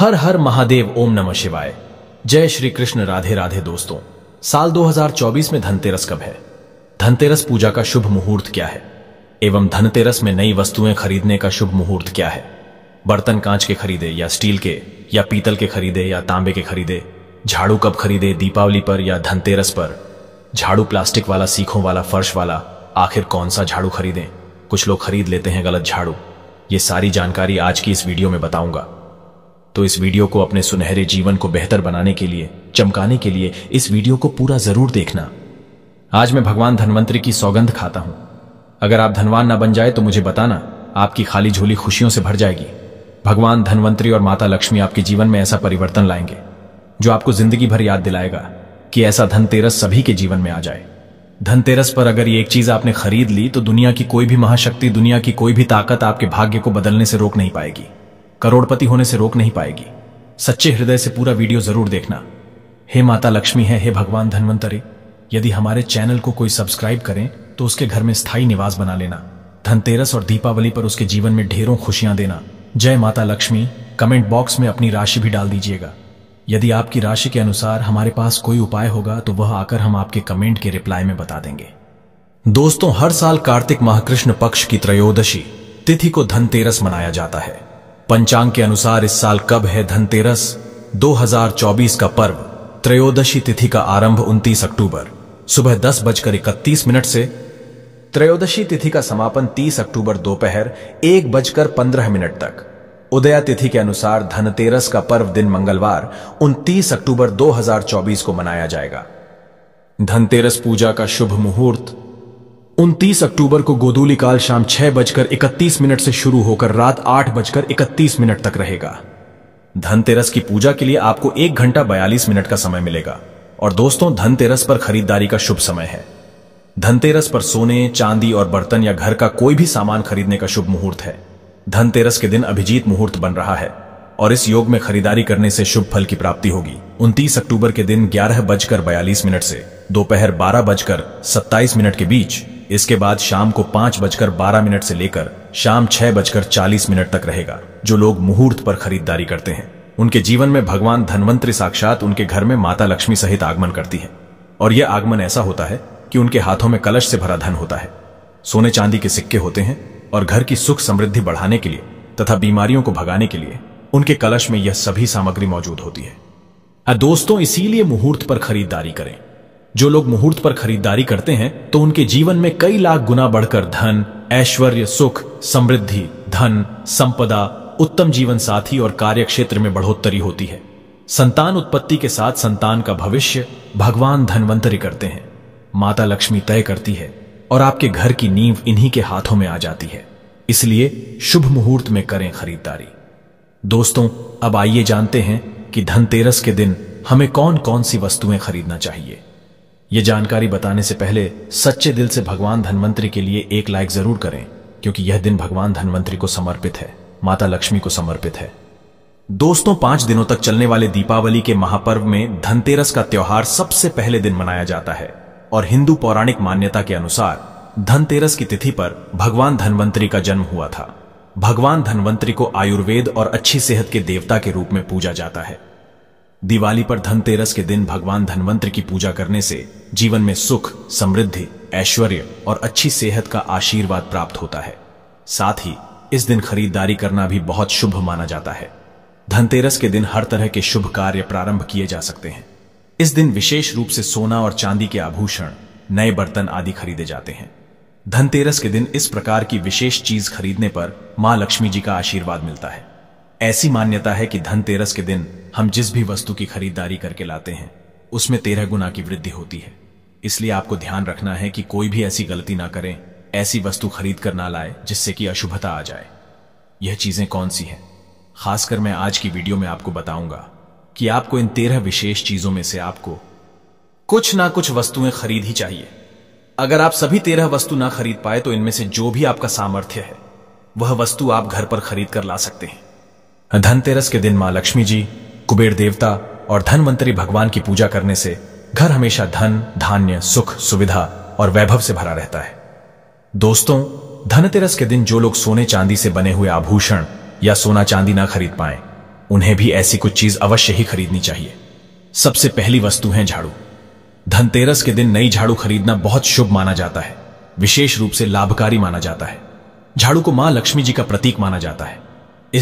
हर हर महादेव ओम नमः शिवाय जय श्री कृष्ण राधे राधे दोस्तों साल 2024 में धनतेरस कब है धनतेरस पूजा का शुभ मुहूर्त क्या है एवं धनतेरस में नई वस्तुएं खरीदने का शुभ मुहूर्त क्या है बर्तन कांच के खरीदे या स्टील के या पीतल के खरीदे या तांबे के खरीदे झाड़ू कब खरीदे दीपावली पर या धनतेरस पर झाड़ू प्लास्टिक वाला सीखों वाला फर्श वाला आखिर कौन सा झाड़ू खरीदें कुछ लोग खरीद लेते हैं गलत झाड़ू ये सारी जानकारी आज की इस वीडियो में बताऊंगा तो इस वीडियो को अपने सुनहरे जीवन को बेहतर बनाने के लिए चमकाने के लिए इस वीडियो को पूरा जरूर देखना आज मैं भगवान धनवंतरी की सौगंध खाता हूं अगर आप धनवान ना बन जाए तो मुझे बताना आपकी खाली झोली खुशियों से भर जाएगी भगवान धनवंतरी और माता लक्ष्मी आपके जीवन में ऐसा परिवर्तन लाएंगे जो आपको जिंदगी भर याद दिलाएगा कि ऐसा धनतेरस सभी के जीवन में आ जाए धनतेरस पर अगर ये एक चीज आपने खरीद ली तो दुनिया की कोई भी महाशक्ति दुनिया की कोई भी ताकत आपके भाग्य को बदलने से रोक नहीं पाएगी करोड़पति होने से रोक नहीं पाएगी सच्चे हृदय से पूरा वीडियो जरूर देखना हे माता लक्ष्मी है हे भगवान धनवंतरी यदि हमारे चैनल को कोई सब्सक्राइब करें तो उसके घर में स्थायी निवास बना लेना धनतेरस और दीपावली पर उसके जीवन में ढेरों खुशियां देना जय माता लक्ष्मी कमेंट बॉक्स में अपनी राशि भी डाल दीजिएगा यदि आपकी राशि के अनुसार हमारे पास कोई उपाय होगा तो वह आकर हम आपके कमेंट के रिप्लाई में बता देंगे दोस्तों हर साल कार्तिक महाकृष्ण पक्ष की त्रयोदशी तिथि को धनतेरस मनाया जाता है पंचांग के अनुसार इस साल कब है धनतेरस 2024 का पर्व त्रयोदशी तिथि का आरंभ 29 अक्टूबर सुबह दस बजकर इकतीस मिनट से त्रयोदशी तिथि का समापन 30 अक्टूबर दोपहर एक बजकर पंद्रह मिनट तक उदया तिथि के अनुसार धनतेरस का पर्व दिन मंगलवार 29 अक्टूबर 2024 को मनाया जाएगा धनतेरस पूजा का शुभ मुहूर्त 29 अक्टूबर को गोदूली काल शाम छह बजकर इकतीस मिनट से शुरू होकर रात आठ बजकर इकतीस मिनट तक रहेगा धनतेरस की पूजा के लिए आपको एक घंटा बयालीस मिनट का समय मिलेगा और दोस्तों धनतेरस पर खरीदारी का शुभ समय है धनतेरस पर सोने चांदी और बर्तन या घर का कोई भी सामान खरीदने का शुभ मुहूर्त है धनतेरस के दिन अभिजीत मुहूर्त बन रहा है और इस योग में खरीदारी करने से शुभ फल की प्राप्ति होगी 29 अक्टूबर के दिन ग्यारह बजकर बयालीस मिनट से दोपहर बारह बजकर सत्ताईस मिनट के बीच इसके बाद शाम को पांच बजकर बारह मिनट से लेकर शाम छह बजकर चालीस मिनट तक रहेगा जो लोग मुहूर्त पर खरीदारी करते हैं उनके जीवन में भगवान धनवंतरी साक्षात उनके घर में माता लक्ष्मी सहित आगमन करती है और यह आगमन ऐसा होता है कि उनके हाथों में कलश से भरा धन होता है सोने चांदी के सिक्के होते हैं और घर की सुख समृद्धि बढ़ाने के लिए तथा बीमारियों को भगाने के लिए उनके कलश में यह सभी सामग्री मौजूद होती है दोस्तों इसीलिए मुहूर्त पर खरीदारी करें जो लोग मुहूर्त पर खरीदारी करते हैं तो उनके जीवन में कई लाख गुना बढ़कर धन ऐश्वर्य सुख समृद्धि धन संपदा उत्तम जीवन साथी और कार्य क्षेत्र में बढ़ोतरी होती है संतान उत्पत्ति के साथ संतान का भविष्य भगवान धनवंतरी करते हैं माता लक्ष्मी तय करती है और आपके घर की नींव इन्हीं के हाथों में आ जाती है इसलिए शुभ मुहूर्त में करें खरीदारी दोस्तों अब आइए जानते हैं कि धनतेरस के दिन हमें कौन कौन सी वस्तुएं खरीदना चाहिए ये जानकारी बताने से पहले सच्चे दिल से भगवान धनवंतरी के लिए एक लाइक जरूर करें क्योंकि यह दिन भगवान धनवंतरी को समर्पित है माता लक्ष्मी को समर्पित है दोस्तों पांच दिनों तक चलने वाले दीपावली के महापर्व में धनतेरस का त्योहार सबसे पहले दिन मनाया जाता है और हिंदू पौराणिक मान्यता के अनुसार धनतेरस की तिथि पर भगवान धनवंतरी का जन्म हुआ था भगवान धनवंतरी को आयुर्वेद और अच्छी सेहत के देवता के रूप में पूजा जाता है दिवाली पर धनतेरस के दिन भगवान धनवंतर की पूजा करने से जीवन में सुख समृद्धि ऐश्वर्य और अच्छी सेहत का आशीर्वाद प्राप्त होता है साथ ही इस दिन खरीदारी करना भी बहुत शुभ माना जाता है धनतेरस के दिन हर तरह के शुभ कार्य प्रारंभ किए जा सकते हैं इस दिन विशेष रूप से सोना और चांदी के आभूषण नए बर्तन आदि खरीदे जाते हैं धनतेरस के दिन इस प्रकार की विशेष चीज खरीदने पर मां लक्ष्मी जी का आशीर्वाद मिलता है ऐसी मान्यता है कि धनतेरस के दिन हम जिस भी वस्तु की खरीदारी करके लाते हैं उसमें तेरह गुना की वृद्धि होती है इसलिए आपको ध्यान रखना है कि कोई भी ऐसी गलती ना करें ऐसी वस्तु खरीद कर ना लाए जिससे कि अशुभता आ जाए यह चीजें कौन सी हैं खासकर मैं आज की वीडियो में आपको बताऊंगा कि आपको इन तेरह विशेष चीजों में से आपको कुछ ना कुछ वस्तुएं खरीद ही चाहिए अगर आप सभी तेरह वस्तु ना खरीद पाए तो इनमें से जो भी आपका सामर्थ्य है वह वस्तु आप घर पर खरीद कर ला सकते हैं धनतेरस के दिन मां लक्ष्मी जी कुबेर देवता और धनवंतरी भगवान की पूजा करने से घर हमेशा धन धान्य सुख सुविधा और वैभव से भरा रहता है दोस्तों धनतेरस के दिन जो लोग सोने चांदी से बने हुए आभूषण या सोना चांदी ना खरीद पाए उन्हें भी ऐसी कुछ चीज अवश्य ही खरीदनी चाहिए सबसे पहली वस्तु है झाड़ू धनतेरस के दिन नई झाड़ू खरीदना बहुत शुभ माना जाता है विशेष रूप से लाभकारी माना जाता है झाड़ू को मां लक्ष्मी जी का प्रतीक माना जाता है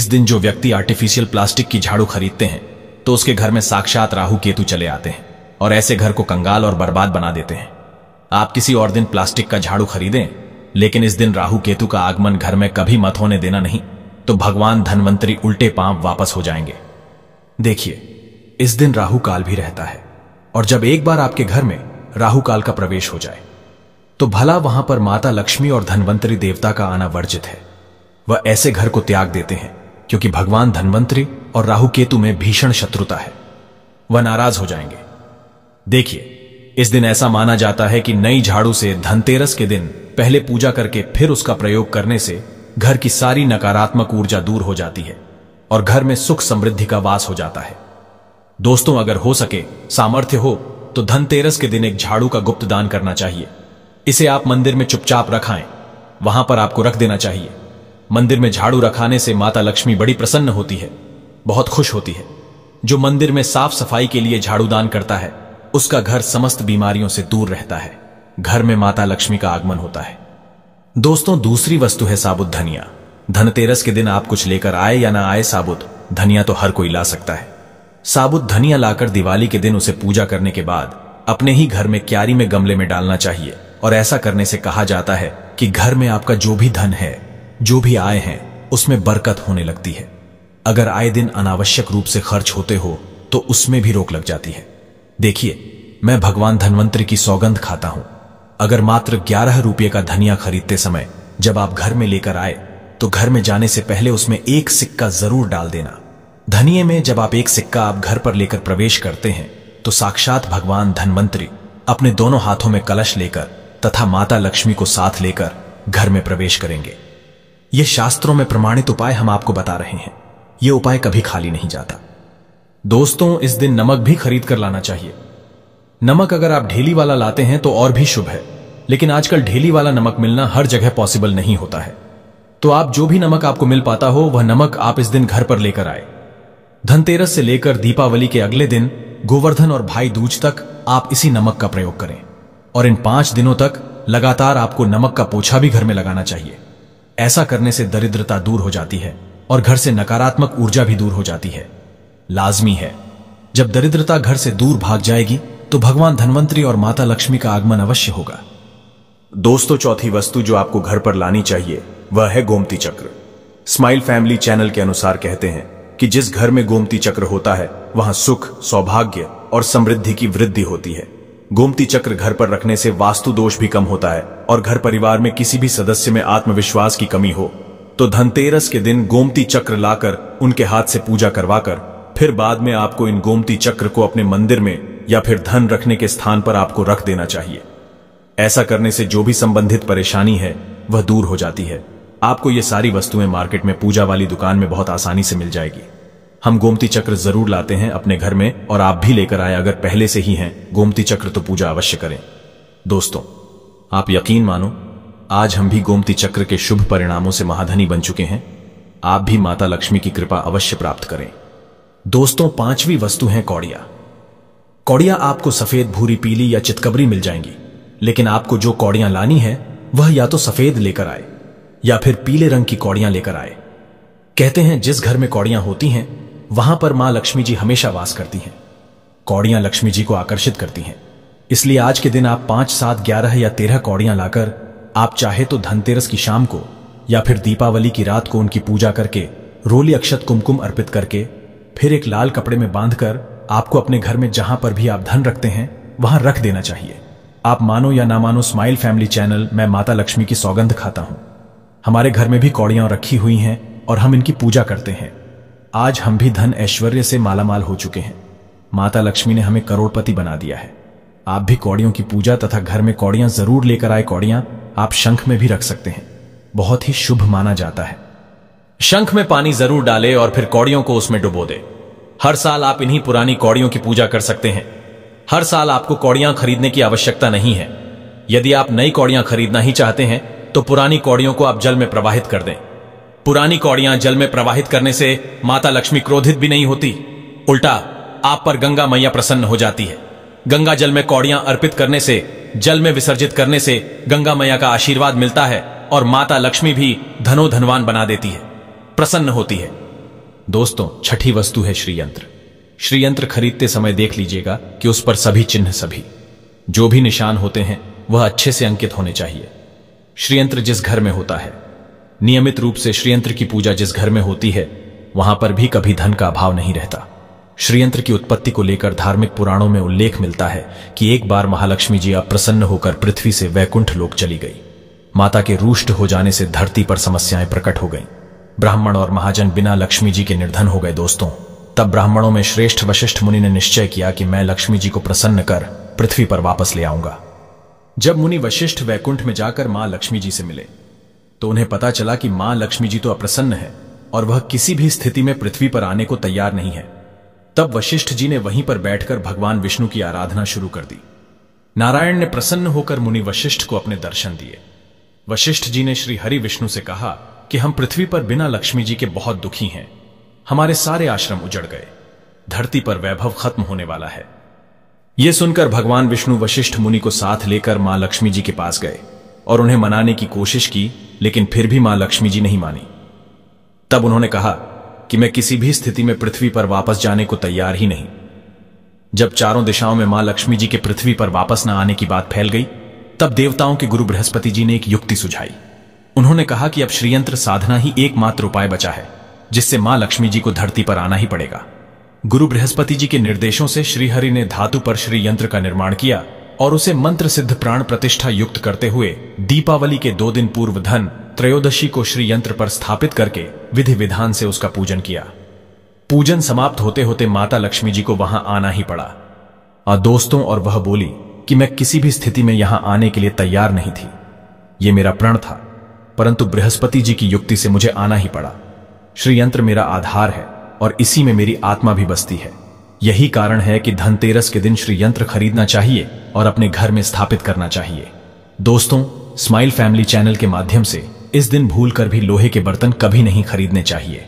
इस दिन जो व्यक्ति आर्टिफिशियल प्लास्टिक की झाड़ू खरीदते हैं तो उसके घर में साक्षात राहु केतु चले आते हैं और ऐसे घर को कंगाल और बर्बाद बना देते हैं आप किसी और दिन प्लास्टिक का झाड़ू खरीदें लेकिन इस दिन राहु केतु का आगमन घर में कभी मत होने देना नहीं तो भगवान धनवंतरी उल्टे पांव वापस हो जाएंगे देखिए इस दिन राहु काल भी रहता है और जब एक बार आपके घर में राहु काल का प्रवेश हो जाए तो भला वहां पर माता लक्ष्मी और धनवंतरी देवता का आना वर्जित है वह ऐसे घर को त्याग देते हैं क्योंकि भगवान धनवंतरी और राहु केतु में भीषण शत्रुता है वह नाराज हो जाएंगे देखिए इस दिन ऐसा माना जाता है कि नई झाड़ू से धनतेरस के दिन पहले पूजा करके फिर उसका प्रयोग करने से घर की सारी नकारात्मक ऊर्जा दूर हो जाती है और घर में सुख समृद्धि का वास हो जाता है दोस्तों अगर हो सके सामर्थ्य हो तो धनतेरस के दिन एक झाड़ू का गुप्त दान करना चाहिए इसे आप मंदिर में चुपचाप रखाएं वहां पर आपको रख देना चाहिए मंदिर में झाड़ू रखाने से माता लक्ष्मी बड़ी प्रसन्न होती है बहुत खुश होती है जो मंदिर में साफ सफाई के लिए झाड़ूदान करता है उसका घर समस्त बीमारियों से दूर रहता है घर में माता लक्ष्मी का आगमन होता है दोस्तों दूसरी वस्तु है साबुत धनिया धनतेरस के दिन आप कुछ लेकर आए या ना आए साबुत धनिया तो हर कोई ला सकता है साबुत धनिया लाकर दिवाली के दिन उसे पूजा करने के बाद अपने ही घर में क्यारी में गमले में डालना चाहिए और ऐसा करने से कहा जाता है कि घर में आपका जो भी धन है जो भी आय है उसमें बरकत होने लगती है अगर आए दिन अनावश्यक रूप से खर्च होते हो तो उसमें भी रोक लग जाती है देखिए मैं भगवान धनवंतरी की सौगंध खाता हूं अगर मात्र ग्यारह रुपये का धनिया खरीदते समय जब आप घर में लेकर आए तो घर में जाने से पहले उसमें एक सिक्का जरूर डाल देना धनिये में जब आप एक सिक्का आप घर पर लेकर प्रवेश करते हैं तो साक्षात भगवान धनवंतरी अपने दोनों हाथों में कलश लेकर तथा माता लक्ष्मी को साथ लेकर घर में प्रवेश करेंगे ये शास्त्रों में प्रमाणित उपाय हम आपको बता रहे हैं यह उपाय कभी खाली नहीं जाता दोस्तों इस दिन नमक भी खरीद कर लाना चाहिए नमक अगर आप ढेली वाला लाते हैं तो और भी शुभ है लेकिन आजकल ढेली वाला नमक मिलना हर जगह पॉसिबल नहीं होता है तो आप जो भी नमक आपको मिल पाता हो वह नमक आप इस दिन घर पर लेकर आए धनतेरस से लेकर दीपावली के अगले दिन गोवर्धन और भाई दूज तक आप इसी नमक का प्रयोग करें और इन पांच दिनों तक लगातार आपको नमक का पोछा भी घर में लगाना चाहिए ऐसा करने से दरिद्रता दूर हो जाती है और घर से नकारात्मक ऊर्जा भी दूर हो जाती है लाजमी है जब दरिद्रता घर से दूर भाग जाएगी तो भगवान धनवंतरी और माता लक्ष्मी का आगमन अवश्य होगा दोस्तों चौथी वस्तु जो आपको घर पर लानी चाहिए वह है गोमती चक्र स्माइल फैमिली चैनल के अनुसार कहते हैं कि जिस घर में गोमती चक्र होता है वहां सुख सौभाग्य और समृद्धि की वृद्धि होती है गोमती चक्र घर पर रखने से वास्तु दोष भी कम होता है और घर परिवार में किसी भी सदस्य में आत्मविश्वास की कमी हो तो धनतेरस के दिन गोमती चक्र लाकर उनके हाथ से पूजा करवाकर फिर बाद में आपको इन गोमती चक्र को अपने मंदिर में या फिर धन रखने के स्थान पर आपको रख देना चाहिए ऐसा करने से जो भी संबंधित परेशानी है वह दूर हो जाती है आपको ये सारी वस्तुएं मार्केट में पूजा वाली दुकान में बहुत आसानी से मिल जाएगी हम गोमती चक्र जरूर लाते हैं अपने घर में और आप भी लेकर आए अगर पहले से ही हैं गोमती चक्र तो पूजा अवश्य करें दोस्तों आप यकीन मानो आज हम भी गोमती चक्र के शुभ परिणामों से महाधनी बन चुके हैं आप भी माता लक्ष्मी की कृपा अवश्य प्राप्त करें दोस्तों पांचवी वस्तु है कौड़िया कौड़िया आपको सफेद भूरी पीली या चितकबरी मिल जाएंगी लेकिन आपको जो कौड़ियां लानी है वह या तो सफेद लेकर आए या फिर पीले रंग की कौड़ियां लेकर आए कहते हैं जिस घर में कौड़ियां होती हैं वहां पर मां लक्ष्मी जी हमेशा वास करती हैं कौड़ियां लक्ष्मी जी को आकर्षित करती हैं इसलिए आज के दिन आप पांच सात ग्यारह या तेरह कौड़ियां लाकर आप चाहे तो धनतेरस की शाम को या फिर दीपावली की रात को उनकी पूजा करके रोली अक्षत कुमकुम अर्पित करके फिर एक लाल कपड़े में बांधकर आपको अपने घर में जहां पर भी आप धन रखते हैं वहां रख देना चाहिए आप मानो या ना मानो स्माइल फैमिली चैनल मैं माता लक्ष्मी की सौगंध खाता हूं हमारे घर में भी कौड़ियां रखी हुई हैं और हम इनकी पूजा करते हैं आज हम भी धन ऐश्वर्य से मालामाल हो चुके हैं माता लक्ष्मी ने हमें करोड़पति बना दिया है आप भी कौड़ियों की पूजा तथा घर में कौड़ियां जरूर लेकर आए कौड़ियां आप शंख में भी रख सकते हैं बहुत ही शुभ माना जाता है शंख में पानी जरूर डाले और फिर कौड़ियों को उसमें डुबो दे हर साल आप इन्हीं पुरानी कौड़ियों की पूजा कर सकते हैं हर साल आपको कौड़ियां खरीदने की आवश्यकता नहीं है यदि आप नई कौड़ियां खरीदना ही चाहते हैं तो पुरानी कौड़ियों को आप जल में प्रवाहित कर दें पुरानी कौड़ियां जल में प्रवाहित करने से माता लक्ष्मी क्रोधित भी नहीं होती उल्टा आप पर गंगा मैया प्रसन्न हो जाती है गंगा जल में कौड़ियां अर्पित करने से जल में विसर्जित करने से गंगा मैया का आशीर्वाद मिलता है और माता लक्ष्मी भी धनो धनवान बना देती है प्रसन्न होती है दोस्तों छठी वस्तु है श्रीयंत्र श्रीयंत्र खरीदते समय देख लीजिएगा कि उस पर सभी चिन्ह सभी जो भी निशान होते हैं वह अच्छे से अंकित होने चाहिए श्रीयंत्र जिस घर में होता है नियमित रूप से श्रीयंत्र की पूजा जिस घर में होती है वहां पर भी कभी धन का अभाव नहीं रहता श्रीयंत्र की उत्पत्ति को लेकर धार्मिक पुराणों में उल्लेख मिलता है कि एक बार महालक्ष्मी जी अप्रसन्न होकर पृथ्वी से वैकुंठ लोक चली गई माता के रूष्ट हो जाने से धरती पर समस्याएं प्रकट हो गईं। ब्राह्मण और महाजन बिना लक्ष्मी जी के निर्धन हो गए दोस्तों तब ब्राह्मणों में श्रेष्ठ वशिष्ठ मुनि ने निश्चय किया कि मैं लक्ष्मी जी को प्रसन्न कर पृथ्वी पर वापस ले आऊंगा जब मुनि वशिष्ठ वैकुंठ में जाकर मां लक्ष्मी जी से मिले तो उन्हें पता चला कि मां लक्ष्मी जी तो अप्रसन्न है और वह किसी भी स्थिति में पृथ्वी पर आने को तैयार नहीं है तब वशिष्ठ जी ने वहीं पर बैठकर भगवान विष्णु की आराधना शुरू कर दी नारायण ने प्रसन्न होकर मुनि वशिष्ठ को अपने दर्शन दिए वशिष्ठ जी ने श्री हरि विष्णु से कहा कि हम पृथ्वी पर बिना लक्ष्मी जी के बहुत दुखी हैं हमारे सारे आश्रम उजड़ गए धरती पर वैभव खत्म होने वाला है यह सुनकर भगवान विष्णु वशिष्ठ मुनि को साथ लेकर मां लक्ष्मी जी के पास गए और उन्हें मनाने की कोशिश की लेकिन फिर भी मां लक्ष्मी जी नहीं मानी तब उन्होंने कहा कि मैं किसी भी स्थिति में पृथ्वी पर वापस जाने को तैयार ही नहीं जब चारों दिशाओं में मां लक्ष्मी जी के पृथ्वी पर वापस न आने की बात फैल गई तब देवताओं के गुरु बृहस्पति जी ने एक युक्ति सुझाई उन्होंने कहा कि अब श्रीयंत्र साधना ही एकमात्र उपाय बचा है जिससे मां लक्ष्मी जी को धरती पर आना ही पड़ेगा गुरु बृहस्पति जी के निर्देशों से श्रीहरि ने धातु पर श्रीयंत्र का निर्माण किया और उसे मंत्र सिद्ध प्राण प्रतिष्ठा युक्त करते हुए दीपावली के दो दिन पूर्व धन त्रयोदशी को श्री यंत्र पर स्थापित करके विधि विधान से उसका पूजन किया पूजन समाप्त होते होते माता लक्ष्मी जी को वहां आना ही पड़ा और दोस्तों और वह बोली कि मैं किसी भी स्थिति में यहां आने के लिए तैयार नहीं थी यह मेरा प्रण था परंतु बृहस्पति जी की युक्ति से मुझे आना ही पड़ा श्रीयंत्र मेरा आधार है और इसी में मेरी आत्मा भी बसती है यही कारण है कि धनतेरस के दिन श्रीयंत्र खरीदना चाहिए और अपने घर में स्थापित करना चाहिए दोस्तों स्माइल फैमिली चैनल के माध्यम से इस दिन भूल कर भी लोहे के बर्तन कभी नहीं खरीदने चाहिए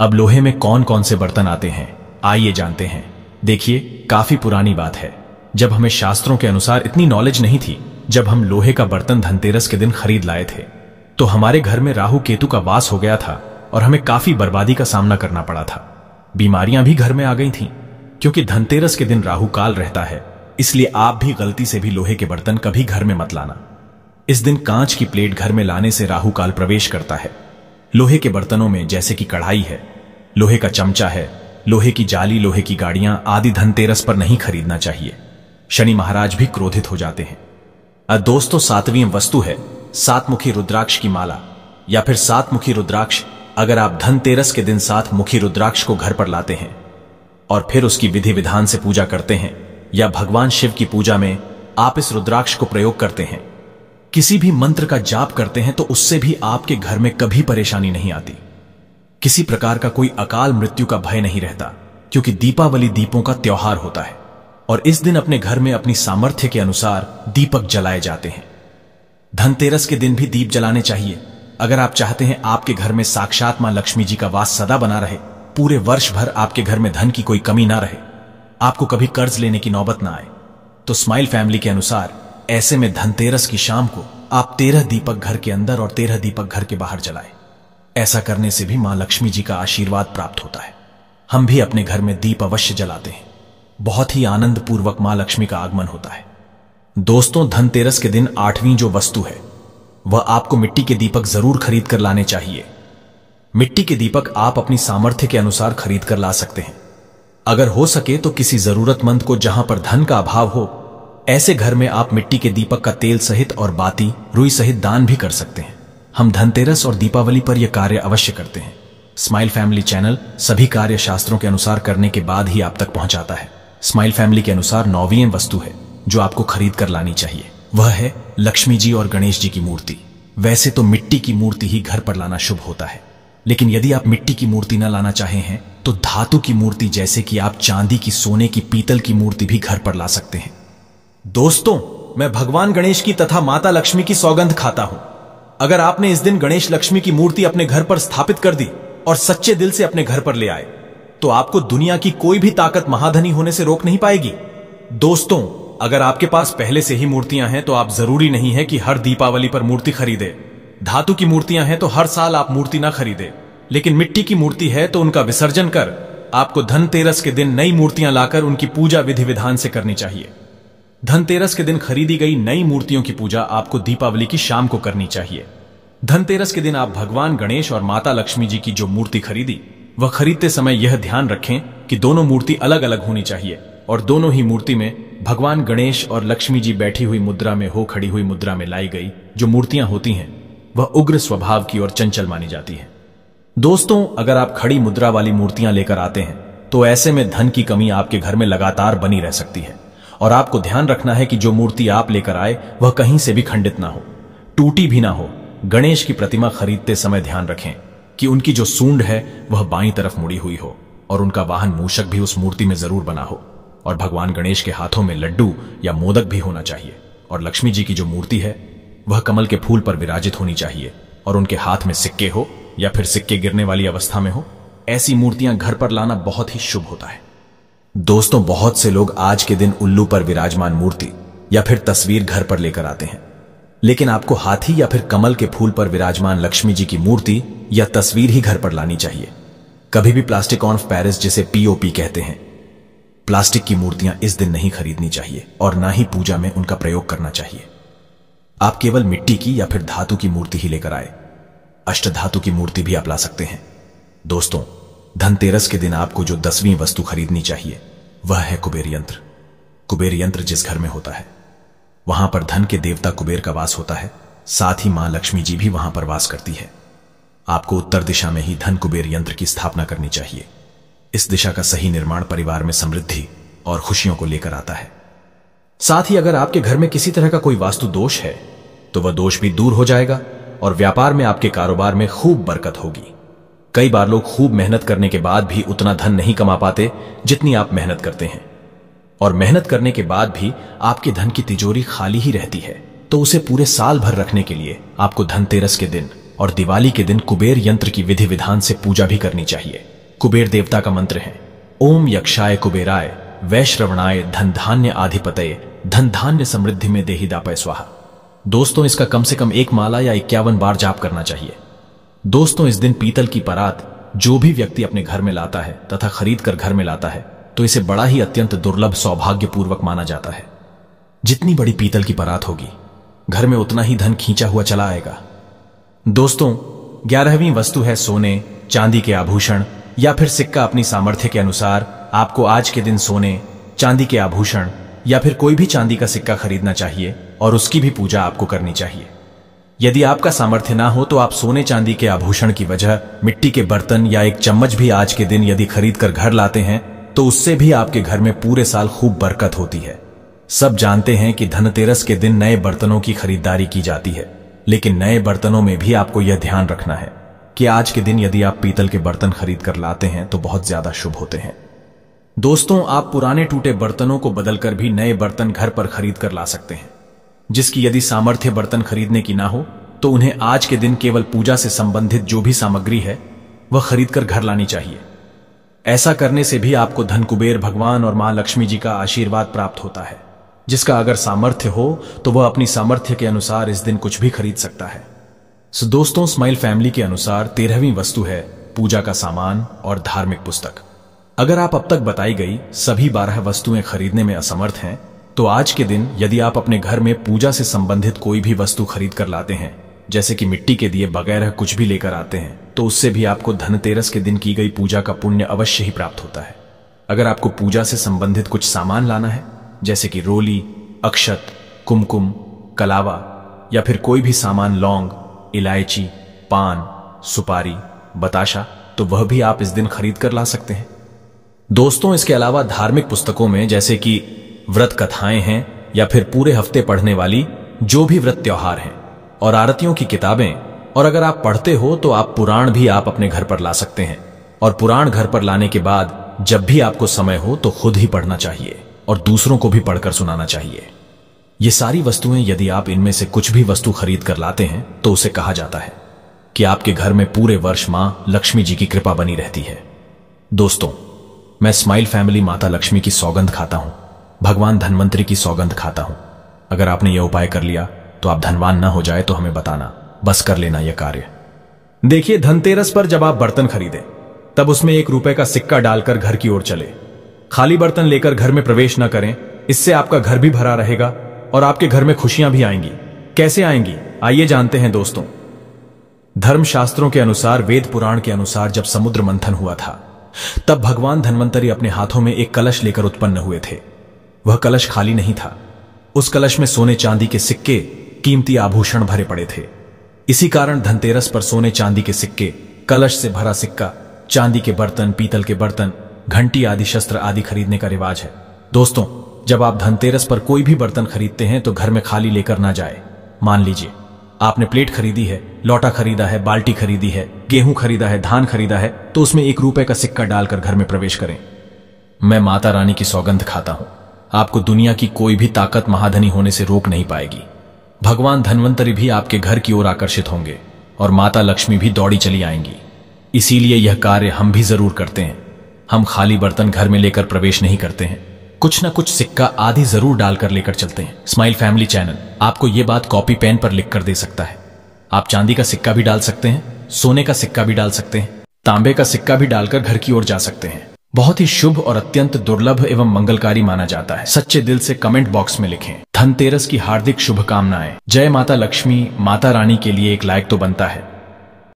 अब लोहे में कौन कौन से बर्तन आते हैं आइए जानते हैं देखिए काफी पुरानी बात है जब हमें शास्त्रों के अनुसार इतनी नॉलेज नहीं थी जब हम लोहे का बर्तन धनतेरस के दिन खरीद लाए थे तो हमारे घर में राहु केतु का वास हो गया था और हमें काफी बर्बादी का सामना करना पड़ा था बीमारियां भी घर में आ गई थीं क्योंकि धनतेरस के दिन राहु काल रहता है इसलिए आप भी गलती से भी लोहे के बर्तन कभी घर में मत लाना इस दिन कांच की प्लेट घर में लाने से राहु काल प्रवेश करता है लोहे के बर्तनों में जैसे कि कढ़ाई है लोहे का चमचा है लोहे की जाली लोहे की गाड़ियां आदि धनतेरस पर नहीं खरीदना चाहिए शनि महाराज भी क्रोधित हो जाते हैं दोस्तों तो सातवीं वस्तु है सात मुखी रुद्राक्ष की माला या फिर सात मुखी रुद्राक्ष अगर आप धनतेरस के दिन सात मुखी रुद्राक्ष को घर पर लाते हैं और फिर उसकी विधि विधान से पूजा करते हैं या भगवान शिव की पूजा में आप इस रुद्राक्ष को प्रयोग करते हैं किसी भी मंत्र का जाप करते हैं तो उससे भी आपके घर में कभी परेशानी नहीं आती किसी प्रकार का कोई अकाल मृत्यु का भय नहीं रहता क्योंकि दीपावली दीपों का त्योहार होता है और इस दिन अपने घर में अपनी सामर्थ्य के अनुसार दीपक जलाए जाते हैं धनतेरस के दिन भी दीप जलाने चाहिए अगर आप चाहते हैं आपके घर में साक्षात मां लक्ष्मी जी का वास सदा बना रहे पूरे वर्ष भर आपके घर में धन की कोई कमी ना रहे आपको कभी कर्ज लेने की नौबत ना आए तो स्माइल फैमिली के अनुसार ऐसे में धनतेरस की शाम को आप तेरह दीपक घर के अंदर और तेरह दीपक घर के बाहर जलाएं। ऐसा करने से भी मां लक्ष्मी जी का आशीर्वाद प्राप्त होता है हम भी अपने घर में दीप अवश्य जलाते हैं बहुत ही आनंद पूर्वक मां लक्ष्मी का आगमन होता है दोस्तों धनतेरस के दिन आठवीं जो वस्तु है वह आपको मिट्टी के दीपक जरूर खरीद कर लाने चाहिए मिट्टी के दीपक आप अपनी सामर्थ्य के अनुसार खरीद कर ला सकते हैं अगर हो सके तो किसी जरूरतमंद को जहां पर धन का अभाव हो ऐसे घर में आप मिट्टी के दीपक का तेल सहित और बाती रुई सहित दान भी कर सकते हैं हम धनतेरस और दीपावली पर यह कार्य अवश्य करते हैं स्माइल फैमिली चैनल सभी कार्य शास्त्रों के अनुसार करने के बाद ही आप तक पहुंचाता है स्माइल फैमिली के अनुसार नौवीं वस्तु है जो आपको खरीद कर लानी चाहिए वह है लक्ष्मी जी और गणेश जी की मूर्ति वैसे तो मिट्टी की मूर्ति ही घर पर लाना शुभ होता है लेकिन यदि आप मिट्टी की मूर्ति न लाना चाहे हैं तो धातु की मूर्ति जैसे कि आप चांदी की सोने की पीतल की मूर्ति भी घर पर ला सकते हैं दोस्तों मैं भगवान गणेश की तथा माता लक्ष्मी की सौगंध खाता हूं अगर आपने इस दिन गणेश लक्ष्मी की मूर्ति अपने घर पर स्थापित कर दी और सच्चे दिल से अपने घर पर ले आए तो आपको दुनिया की कोई भी ताकत महाधनी होने से रोक नहीं पाएगी दोस्तों अगर आपके पास पहले से ही मूर्तियां हैं तो आप जरूरी नहीं है कि हर दीपावली पर मूर्ति खरीदे धातु की मूर्तियां हैं तो हर साल आप मूर्ति ना खरीदे लेकिन मिट्टी की मूर्ति है तो उनका विसर्जन कर आपको धनतेरस के दिन नई मूर्तियां लाकर उनकी पूजा विधि विधान से करनी चाहिए धनतेरस के दिन खरीदी गई नई मूर्तियों की पूजा आपको दीपावली की शाम को करनी चाहिए धनतेरस के दिन आप भगवान गणेश और माता लक्ष्मी जी की जो मूर्ति खरीदी वह खरीदते समय यह ध्यान रखें कि दोनों मूर्ति अलग अलग होनी चाहिए और दोनों ही मूर्ति में भगवान गणेश और लक्ष्मी जी बैठी हुई मुद्रा में हो खड़ी हुई मुद्रा में लाई गई जो मूर्तियां होती हैं वह उग्र स्वभाव की और चंचल मानी जाती है दोस्तों अगर आप खड़ी मुद्रा वाली मूर्तियां लेकर आते हैं तो ऐसे में धन की कमी आपके घर में लगातार बनी रह सकती है और आपको ध्यान रखना है कि जो मूर्ति आप लेकर आए वह कहीं से भी खंडित ना हो टूटी भी ना हो गणेश की प्रतिमा खरीदते समय ध्यान रखें कि उनकी जो सूंड है वह बाई तरफ मुड़ी हुई हो और उनका वाहन मूषक भी उस मूर्ति में जरूर बना हो और भगवान गणेश के हाथों में लड्डू या मोदक भी होना चाहिए और लक्ष्मी जी की जो मूर्ति है वह कमल के फूल पर विराजित होनी चाहिए और उनके हाथ में सिक्के हो या फिर सिक्के गिरने वाली अवस्था में हो ऐसी मूर्तियां घर पर लाना बहुत ही शुभ होता है दोस्तों बहुत से लोग आज के दिन उल्लू पर विराजमान मूर्ति या फिर तस्वीर घर पर लेकर आते हैं लेकिन आपको हाथी या फिर कमल के फूल पर विराजमान लक्ष्मी जी की मूर्ति या तस्वीर ही घर पर लानी चाहिए कभी भी प्लास्टिक ऑन पैरिस जिसे पीओपी कहते हैं प्लास्टिक की मूर्तियां इस दिन नहीं खरीदनी चाहिए और ना ही पूजा में उनका प्रयोग करना चाहिए आप केवल मिट्टी की या फिर धातु की मूर्ति ही लेकर आए अष्टधातु की मूर्ति भी आप ला सकते हैं दोस्तों धनतेरस के दिन आपको जो दसवीं वस्तु खरीदनी चाहिए वह है कुबेर यंत्र कुबेर यंत्र जिस घर में होता है वहां पर धन के देवता कुबेर का वास होता है साथ ही मां लक्ष्मी जी भी वहां पर वास करती है आपको उत्तर दिशा में ही धन कुबेर यंत्र की स्थापना करनी चाहिए इस दिशा का सही निर्माण परिवार में समृद्धि और खुशियों को लेकर आता है साथ ही अगर आपके घर में किसी तरह का कोई वास्तु दोष है तो वह दोष भी दूर हो जाएगा और व्यापार में आपके कारोबार में खूब बरकत होगी कई बार लोग खूब मेहनत करने के बाद भी उतना धन नहीं कमा पाते जितनी आप मेहनत करते हैं और मेहनत करने के बाद भी आपके धन की तिजोरी खाली ही रहती है तो उसे पूरे साल भर रखने के लिए आपको धनतेरस के दिन और दिवाली के दिन कुबेर यंत्र की विधि विधान से पूजा भी करनी चाहिए कुबेर देवता का मंत्र है ओम यक्षाय कुबेराय वैश्रवणाय धन धान्य आधिपतय धन धान्य समृद्धि में देहिदापय स्वाहा दोस्तों इसका कम से कम एक माला या इक्यावन बार जाप करना चाहिए दोस्तों इस दिन पीतल की परात जो भी व्यक्ति अपने घर में लाता है तथा खरीद कर घर में लाता है तो इसे बड़ा ही अत्यंत दुर्लभ सौभाग्यपूर्वक माना जाता है जितनी बड़ी पीतल की परात होगी घर में उतना ही धन खींचा हुआ चला आएगा दोस्तों ग्यारहवीं वस्तु है सोने चांदी के आभूषण या फिर सिक्का अपनी सामर्थ्य के अनुसार आपको आज के दिन सोने चांदी के आभूषण या फिर कोई भी चांदी का सिक्का खरीदना चाहिए और उसकी भी पूजा आपको करनी चाहिए यदि आपका सामर्थ्य ना हो तो आप सोने चांदी के आभूषण की वजह मिट्टी के बर्तन या एक चम्मच भी आज के दिन यदि खरीद कर घर लाते हैं तो उससे भी आपके घर में पूरे साल खूब बरकत होती है सब जानते हैं कि धनतेरस के दिन नए बर्तनों की खरीदारी की जाती है लेकिन नए बर्तनों में भी आपको यह ध्यान रखना है कि आज के दिन यदि आप पीतल के बर्तन खरीद कर लाते हैं तो बहुत ज्यादा शुभ होते हैं दोस्तों आप पुराने टूटे बर्तनों को बदलकर भी नए बर्तन घर पर खरीद कर ला सकते हैं जिसकी यदि सामर्थ्य बर्तन खरीदने की ना हो तो उन्हें आज के दिन केवल पूजा से संबंधित जो भी सामग्री है वह खरीदकर घर लानी चाहिए ऐसा करने से भी आपको धन कुबेर भगवान और मां लक्ष्मी जी का आशीर्वाद प्राप्त होता है जिसका अगर सामर्थ्य हो तो वह अपनी सामर्थ्य के अनुसार इस दिन कुछ भी खरीद सकता है सो दोस्तों स्माइल फैमिली के अनुसार तेरहवीं वस्तु है पूजा का सामान और धार्मिक पुस्तक अगर आप अब तक बताई गई सभी बारह वस्तुएं खरीदने में असमर्थ हैं तो आज के दिन यदि आप अपने घर में पूजा से संबंधित कोई भी वस्तु खरीद कर लाते हैं जैसे कि मिट्टी के दिए बगैर कुछ भी लेकर आते हैं तो उससे भी आपको धनतेरस के दिन की गई पूजा का पुण्य अवश्य ही प्राप्त होता है अगर आपको पूजा से संबंधित कुछ सामान लाना है जैसे कि रोली अक्षत कुमकुम कलावा या फिर कोई भी सामान लौंग इलायची पान सुपारी बताशा तो वह भी आप इस दिन खरीद कर ला सकते हैं दोस्तों इसके अलावा धार्मिक पुस्तकों में जैसे कि व्रत कथाएं हैं या फिर पूरे हफ्ते पढ़ने वाली जो भी व्रत त्योहार हैं और आरतियों की किताबें और अगर आप पढ़ते हो तो आप पुराण भी आप अपने घर पर ला सकते हैं और पुराण घर पर लाने के बाद जब भी आपको समय हो तो खुद ही पढ़ना चाहिए और दूसरों को भी पढ़कर सुनाना चाहिए ये सारी वस्तुएं यदि आप इनमें से कुछ भी वस्तु खरीद कर लाते हैं तो उसे कहा जाता है कि आपके घर में पूरे वर्ष मां लक्ष्मी जी की कृपा बनी रहती है दोस्तों मैं स्माइल फैमिली माता लक्ष्मी की सौगंध खाता हूं भगवान धनवंतरी की सौगंध खाता हूं अगर आपने यह उपाय कर लिया तो आप धनवान न हो जाए तो हमें बताना बस कर लेना यह कार्य देखिए धनतेरस पर जब आप बर्तन खरीदें तब उसमें एक रुपए का सिक्का डालकर घर की ओर चले खाली बर्तन लेकर घर में प्रवेश न करें इससे आपका घर भी भरा रहेगा और आपके घर में खुशियां भी आएंगी कैसे आएंगी आइए जानते हैं दोस्तों धर्मशास्त्रों के अनुसार वेद पुराण के अनुसार जब समुद्र मंथन हुआ था तब भगवान धन्वंतरी अपने हाथों में एक कलश लेकर उत्पन्न हुए थे वह कलश खाली नहीं था उस कलश में सोने चांदी के सिक्के कीमती आभूषण भरे पड़े थे इसी कारण धनतेरस पर सोने चांदी के सिक्के कलश से भरा सिक्का चांदी के बर्तन पीतल के बर्तन घंटी आदि शस्त्र आदि खरीदने का रिवाज है दोस्तों जब आप धनतेरस पर कोई भी बर्तन खरीदते हैं तो घर में खाली लेकर ना जाए मान लीजिए आपने प्लेट खरीदी है लौटा खरीदा है बाल्टी खरीदी है गेहूं खरीदा है धान खरीदा है तो उसमें एक रुपए का सिक्का डालकर घर में प्रवेश करें मैं माता रानी की सौगंध खाता हूं आपको दुनिया की कोई भी ताकत महाधनी होने से रोक नहीं पाएगी भगवान धनवंतरी भी आपके घर की ओर आकर्षित होंगे और माता लक्ष्मी भी दौड़ी चली आएंगी इसीलिए यह कार्य हम भी जरूर करते हैं हम खाली बर्तन घर में लेकर प्रवेश नहीं करते हैं कुछ ना कुछ सिक्का आधी जरूर डालकर लेकर चलते हैं स्माइल फैमिली चैनल आपको यह बात कॉपी पेन पर लिख कर दे सकता है आप चांदी का सिक्का भी डाल सकते हैं सोने का सिक्का भी डाल सकते हैं तांबे का सिक्का भी डालकर घर की ओर जा सकते हैं बहुत ही शुभ और अत्यंत दुर्लभ एवं मंगलकारी माना जाता है सच्चे दिल से कमेंट बॉक्स में लिखें धनतेरस की हार्दिक शुभकामनाएं जय माता लक्ष्मी माता रानी के लिए एक लायक तो बनता है